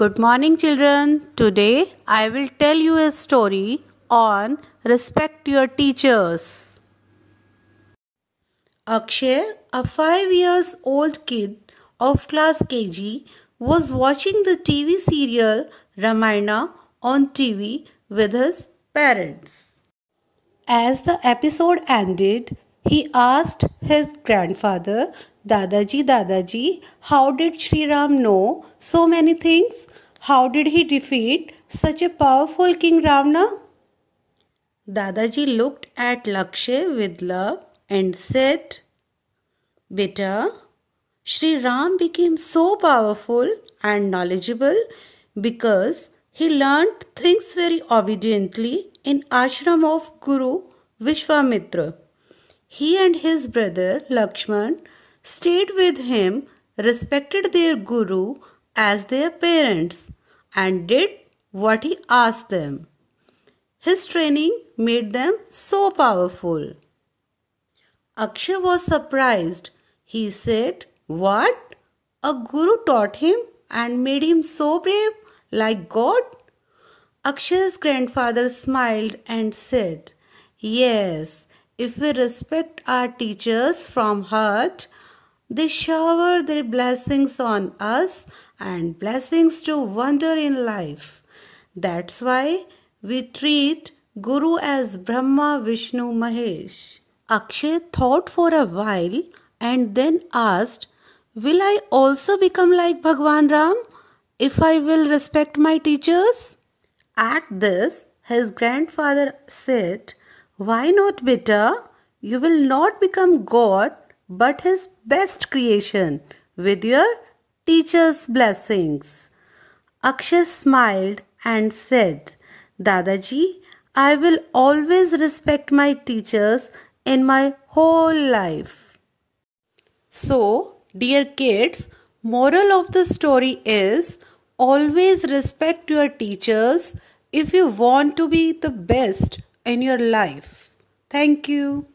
Good morning, children. Today I will tell you a story on respect your teachers. Akshay, a five years old kid of class KG, was watching the TV serial Ramayana on TV with his parents. As the episode ended, he asked his grandfather Dadaji, Dadaji, how did Sri Ram know so many things? How did he defeat such a powerful King Ravana? Dadaji looked at Lakshay with love and said, Beta, Sri Ram became so powerful and knowledgeable because he learned things very obediently in ashram of Guru Vishwamitra. He and his brother Lakshman stayed with him, respected their guru as their parents, and did what he asked them. His training made them so powerful. Akshay was surprised. He said, What? A guru taught him and made him so brave, like God? Akshay's grandfather smiled and said, Yes, if we respect our teachers from heart, they shower their blessings on us and blessings to wander in life. That's why we treat Guru as Brahma Vishnu Mahesh. Akshay thought for a while and then asked, Will I also become like Bhagwan Ram if I will respect my teachers? At this, his grandfather said, Why not, beta? You will not become God but his best creation with your teacher's blessings. Akshay smiled and said, Dadaji, I will always respect my teachers in my whole life. So, dear kids, moral of the story is always respect your teachers if you want to be the best in your life. Thank you.